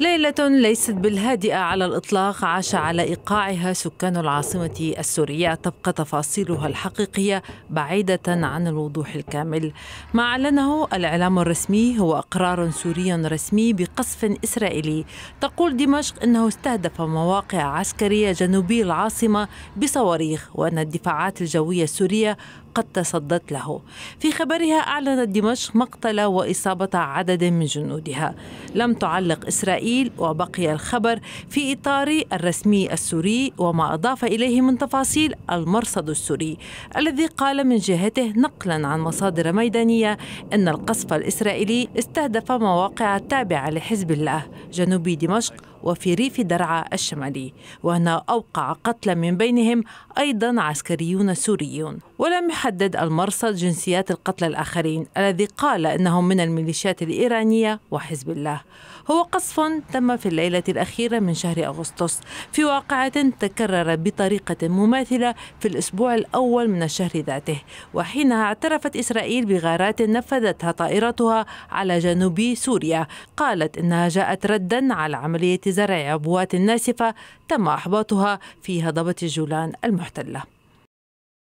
ليلة ليست بالهادئة على الإطلاق عاش على إيقاعها سكان العاصمة السورية تبقى تفاصيلها الحقيقية بعيدة عن الوضوح الكامل ما أعلنه الإعلام الرسمي هو إقرار سوري رسمي بقصف إسرائيلي تقول دمشق أنه استهدف مواقع عسكرية جنوبي العاصمة بصواريخ وأن الدفاعات الجوية السورية قد تصدت له في خبرها أعلنت دمشق مقتل وإصابة عدد من جنودها لم تعلق إسرائيل وبقي الخبر في إطار الرسمي السوري وما أضاف إليه من تفاصيل المرصد السوري الذي قال من جهته نقلا عن مصادر ميدانية أن القصف الإسرائيلي استهدف مواقع تابعة لحزب الله جنوب دمشق وفي ريف درعا الشمالي وهنا أوقع قتلا من بينهم أيضا عسكريون سوريون ولم يحدد المرصد جنسيات القتلى الآخرين الذي قال إنهم من الميليشيات الإيرانية وحزب الله هو قصف تم في الليلة الأخيرة من شهر أغسطس في واقعة تكرر بطريقة مماثلة في الأسبوع الأول من الشهر ذاته وحينها اعترفت إسرائيل بغارات نفذتها طائرتها على جنوب سوريا قالت إنها جاءت ردا على عملية زرع عبوات ناسفة تم إحباطها في هضبة الجولان المحتلة